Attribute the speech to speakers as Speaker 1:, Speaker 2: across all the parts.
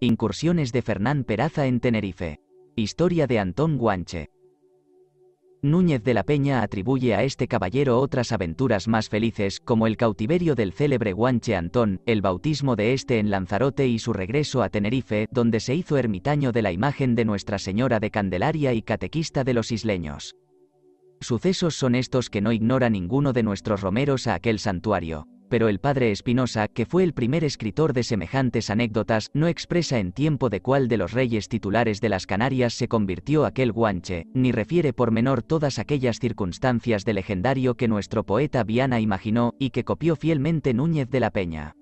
Speaker 1: Incursiones de Fernán Peraza en Tenerife. Historia de Antón Guanche. Núñez de la Peña atribuye a este caballero otras aventuras más felices, como el cautiverio del célebre Guanche Antón, el bautismo de este en Lanzarote y su regreso a Tenerife, donde se hizo ermitaño de la imagen de Nuestra Señora de Candelaria y catequista de los isleños. Sucesos son estos que no ignora ninguno de nuestros romeros a aquel santuario pero el padre Espinosa, que fue el primer escritor de semejantes anécdotas, no expresa en tiempo de cuál de los reyes titulares de las Canarias se convirtió aquel guanche, ni refiere por menor todas aquellas circunstancias de legendario que nuestro poeta Viana imaginó y que copió fielmente Núñez de la Peña.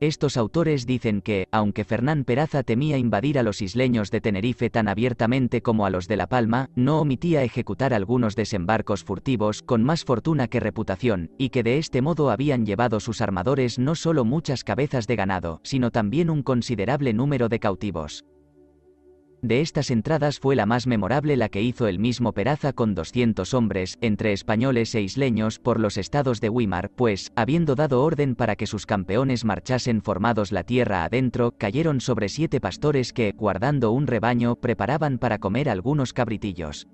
Speaker 1: Estos autores dicen que, aunque Fernán Peraza temía invadir a los isleños de Tenerife tan abiertamente como a los de La Palma, no omitía ejecutar algunos desembarcos furtivos con más fortuna que reputación, y que de este modo habían llevado sus armadores no solo muchas cabezas de ganado, sino también un considerable número de cautivos. De estas entradas fue la más memorable la que hizo el mismo Peraza con 200 hombres, entre españoles e isleños, por los estados de Weimar, pues, habiendo dado orden para que sus campeones marchasen formados la tierra adentro, cayeron sobre siete pastores que, guardando un rebaño, preparaban para comer algunos cabritillos.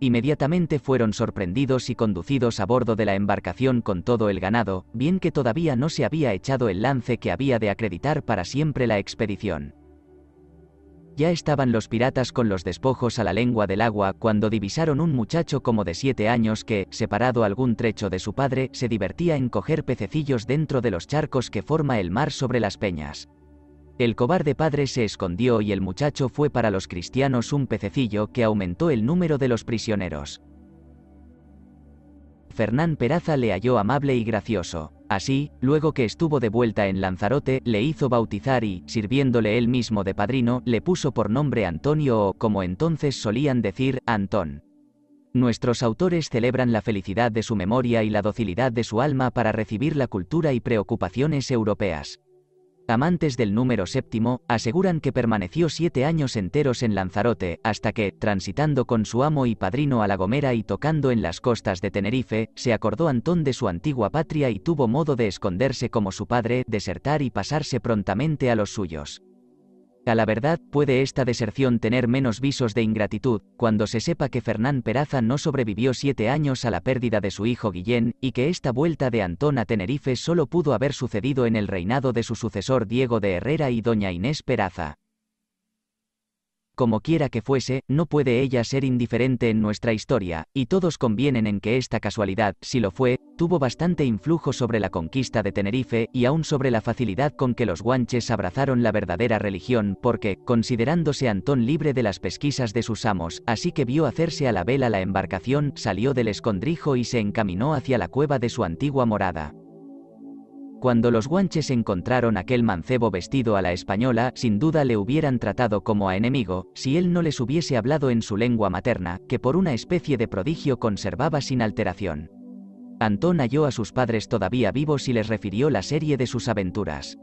Speaker 1: Inmediatamente fueron sorprendidos y conducidos a bordo de la embarcación con todo el ganado, bien que todavía no se había echado el lance que había de acreditar para siempre la expedición. Ya estaban los piratas con los despojos a la lengua del agua cuando divisaron un muchacho como de siete años que, separado algún trecho de su padre, se divertía en coger pececillos dentro de los charcos que forma el mar sobre las peñas. El cobarde padre se escondió y el muchacho fue para los cristianos un pececillo que aumentó el número de los prisioneros. Fernán Peraza le halló amable y gracioso. Así, luego que estuvo de vuelta en Lanzarote, le hizo bautizar y, sirviéndole él mismo de padrino, le puso por nombre Antonio o, como entonces solían decir, Antón. Nuestros autores celebran la felicidad de su memoria y la docilidad de su alma para recibir la cultura y preocupaciones europeas. Amantes del número séptimo, aseguran que permaneció siete años enteros en Lanzarote, hasta que, transitando con su amo y padrino a La Gomera y tocando en las costas de Tenerife, se acordó Antón de su antigua patria y tuvo modo de esconderse como su padre, desertar y pasarse prontamente a los suyos. A la verdad, puede esta deserción tener menos visos de ingratitud, cuando se sepa que Fernán Peraza no sobrevivió siete años a la pérdida de su hijo Guillén, y que esta vuelta de Antón a Tenerife solo pudo haber sucedido en el reinado de su sucesor Diego de Herrera y doña Inés Peraza. Como quiera que fuese, no puede ella ser indiferente en nuestra historia, y todos convienen en que esta casualidad, si lo fue, tuvo bastante influjo sobre la conquista de Tenerife y aún sobre la facilidad con que los guanches abrazaron la verdadera religión, porque, considerándose Antón libre de las pesquisas de sus amos, así que vio hacerse a la vela la embarcación, salió del escondrijo y se encaminó hacia la cueva de su antigua morada. Cuando los guanches encontraron aquel mancebo vestido a la española, sin duda le hubieran tratado como a enemigo, si él no les hubiese hablado en su lengua materna, que por una especie de prodigio conservaba sin alteración. Antón halló a sus padres todavía vivos y les refirió la serie de sus aventuras.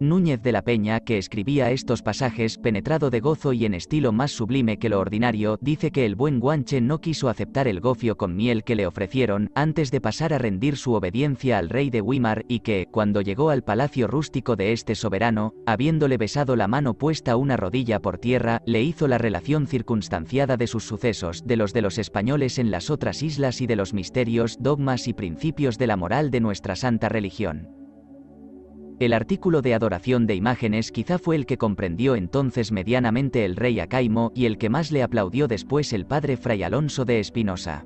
Speaker 1: Núñez de la Peña, que escribía estos pasajes penetrado de gozo y en estilo más sublime que lo ordinario, dice que el buen Guanche no quiso aceptar el gofio con miel que le ofrecieron antes de pasar a rendir su obediencia al rey de Wimar y que, cuando llegó al palacio rústico de este soberano, habiéndole besado la mano puesta una rodilla por tierra, le hizo la relación circunstanciada de sus sucesos, de los de los españoles en las otras islas y de los misterios, dogmas y principios de la moral de nuestra santa religión. El artículo de adoración de imágenes quizá fue el que comprendió entonces medianamente el rey Acaimo y el que más le aplaudió después el padre Fray Alonso de Espinosa.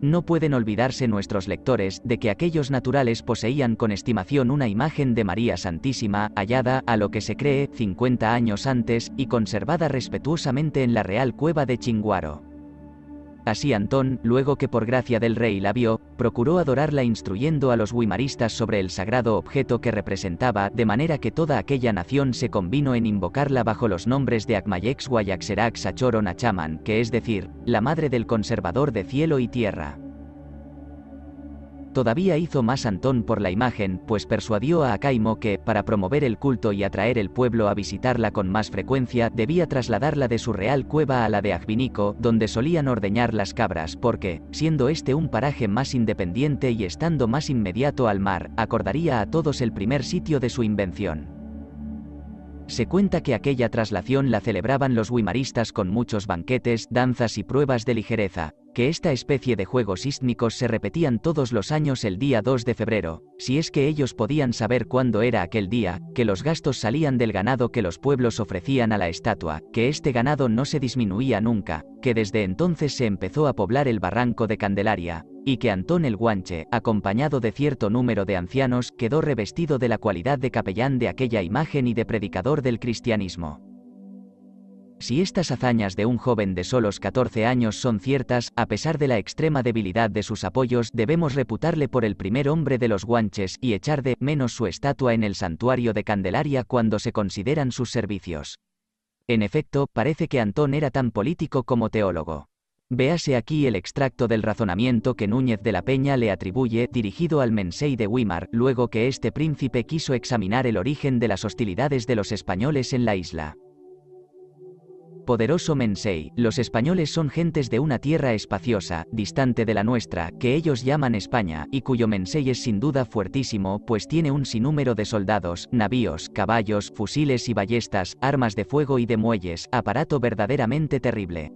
Speaker 1: No pueden olvidarse nuestros lectores de que aquellos naturales poseían con estimación una imagen de María Santísima, hallada, a lo que se cree, 50 años antes, y conservada respetuosamente en la Real Cueva de Chinguaro. Así Antón, luego que por gracia del rey la vio, procuró adorarla instruyendo a los wimaristas sobre el sagrado objeto que representaba, de manera que toda aquella nación se convino en invocarla bajo los nombres de Akmayex Guayaxerax Achaman, que es decir, la madre del conservador de cielo y tierra. Todavía hizo más Antón por la imagen, pues persuadió a Acaimo que, para promover el culto y atraer el pueblo a visitarla con más frecuencia, debía trasladarla de su real cueva a la de Ajvinico, donde solían ordeñar las cabras, porque, siendo este un paraje más independiente y estando más inmediato al mar, acordaría a todos el primer sitio de su invención. Se cuenta que aquella traslación la celebraban los wimaristas con muchos banquetes, danzas y pruebas de ligereza, que esta especie de juegos sísmicos se repetían todos los años el día 2 de febrero, si es que ellos podían saber cuándo era aquel día, que los gastos salían del ganado que los pueblos ofrecían a la estatua, que este ganado no se disminuía nunca, que desde entonces se empezó a poblar el barranco de Candelaria, y que Antón el Guanche, acompañado de cierto número de ancianos, quedó revestido de la cualidad de capellán de aquella imagen y de predicador del cristianismo. Si estas hazañas de un joven de solos 14 años son ciertas, a pesar de la extrema debilidad de sus apoyos, debemos reputarle por el primer hombre de los guanches y echar de menos su estatua en el santuario de Candelaria cuando se consideran sus servicios. En efecto, parece que Antón era tan político como teólogo. Véase aquí el extracto del razonamiento que Núñez de la Peña le atribuye, dirigido al Mensei de Weimar, luego que este príncipe quiso examinar el origen de las hostilidades de los españoles en la isla. Poderoso Mensei, los españoles son gentes de una tierra espaciosa, distante de la nuestra, que ellos llaman España, y cuyo Mensei es sin duda fuertísimo, pues tiene un sinnúmero de soldados, navíos, caballos, fusiles y ballestas, armas de fuego y de muelles, aparato verdaderamente terrible.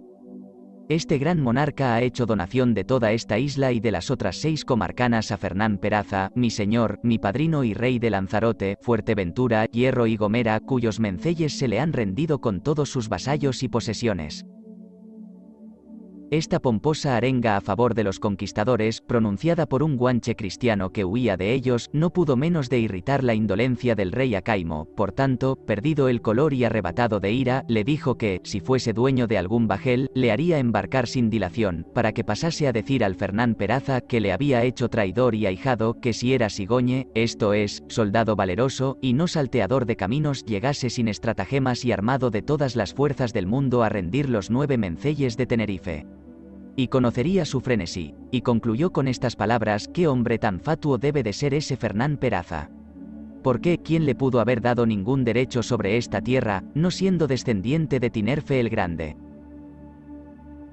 Speaker 1: Este gran monarca ha hecho donación de toda esta isla y de las otras seis comarcanas a Fernán Peraza, mi señor, mi padrino y rey de Lanzarote, Fuerteventura, Hierro y Gomera, cuyos mencelles se le han rendido con todos sus vasallos y posesiones. Esta pomposa arenga a favor de los conquistadores, pronunciada por un guanche cristiano que huía de ellos, no pudo menos de irritar la indolencia del rey Acaimo, por tanto, perdido el color y arrebatado de ira, le dijo que, si fuese dueño de algún bajel, le haría embarcar sin dilación, para que pasase a decir al Fernán Peraza que le había hecho traidor y ahijado que si era sigoñe, esto es, soldado valeroso y no salteador de caminos, llegase sin estratagemas y armado de todas las fuerzas del mundo a rendir los nueve mencelles de Tenerife y conocería su frenesí, y concluyó con estas palabras, qué hombre tan fatuo debe de ser ese Fernán Peraza. ¿Por qué quién le pudo haber dado ningún derecho sobre esta tierra, no siendo descendiente de Tinerfe el Grande?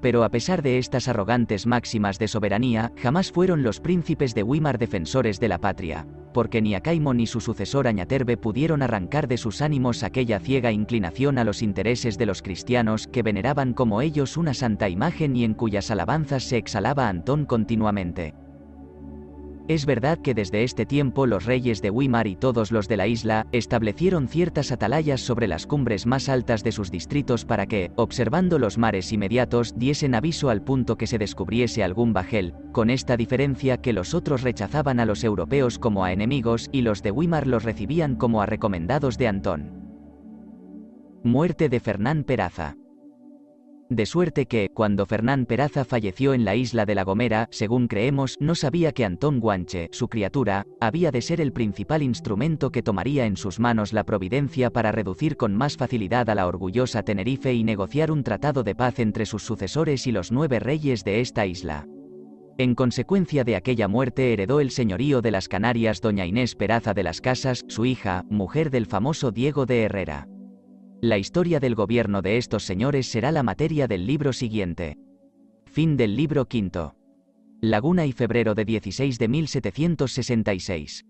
Speaker 1: pero a pesar de estas arrogantes máximas de soberanía, jamás fueron los príncipes de Weimar defensores de la patria, porque ni Acaimo ni su sucesor Añaterbe pudieron arrancar de sus ánimos aquella ciega inclinación a los intereses de los cristianos que veneraban como ellos una santa imagen y en cuyas alabanzas se exhalaba Antón continuamente. Es verdad que desde este tiempo los reyes de Weimar y todos los de la isla establecieron ciertas atalayas sobre las cumbres más altas de sus distritos para que, observando los mares inmediatos, diesen aviso al punto que se descubriese algún bajel, con esta diferencia que los otros rechazaban a los europeos como a enemigos y los de Weimar los recibían como a recomendados de Antón. Muerte de Fernán Peraza. De suerte que, cuando Fernán Peraza falleció en la isla de La Gomera, según creemos, no sabía que Antón Guanche, su criatura, había de ser el principal instrumento que tomaría en sus manos la providencia para reducir con más facilidad a la orgullosa Tenerife y negociar un tratado de paz entre sus sucesores y los nueve reyes de esta isla. En consecuencia de aquella muerte heredó el señorío de las Canarias doña Inés Peraza de las Casas, su hija, mujer del famoso Diego de Herrera. La historia del gobierno de estos señores será la materia del libro siguiente. Fin del libro quinto. Laguna y febrero de 16 de 1766.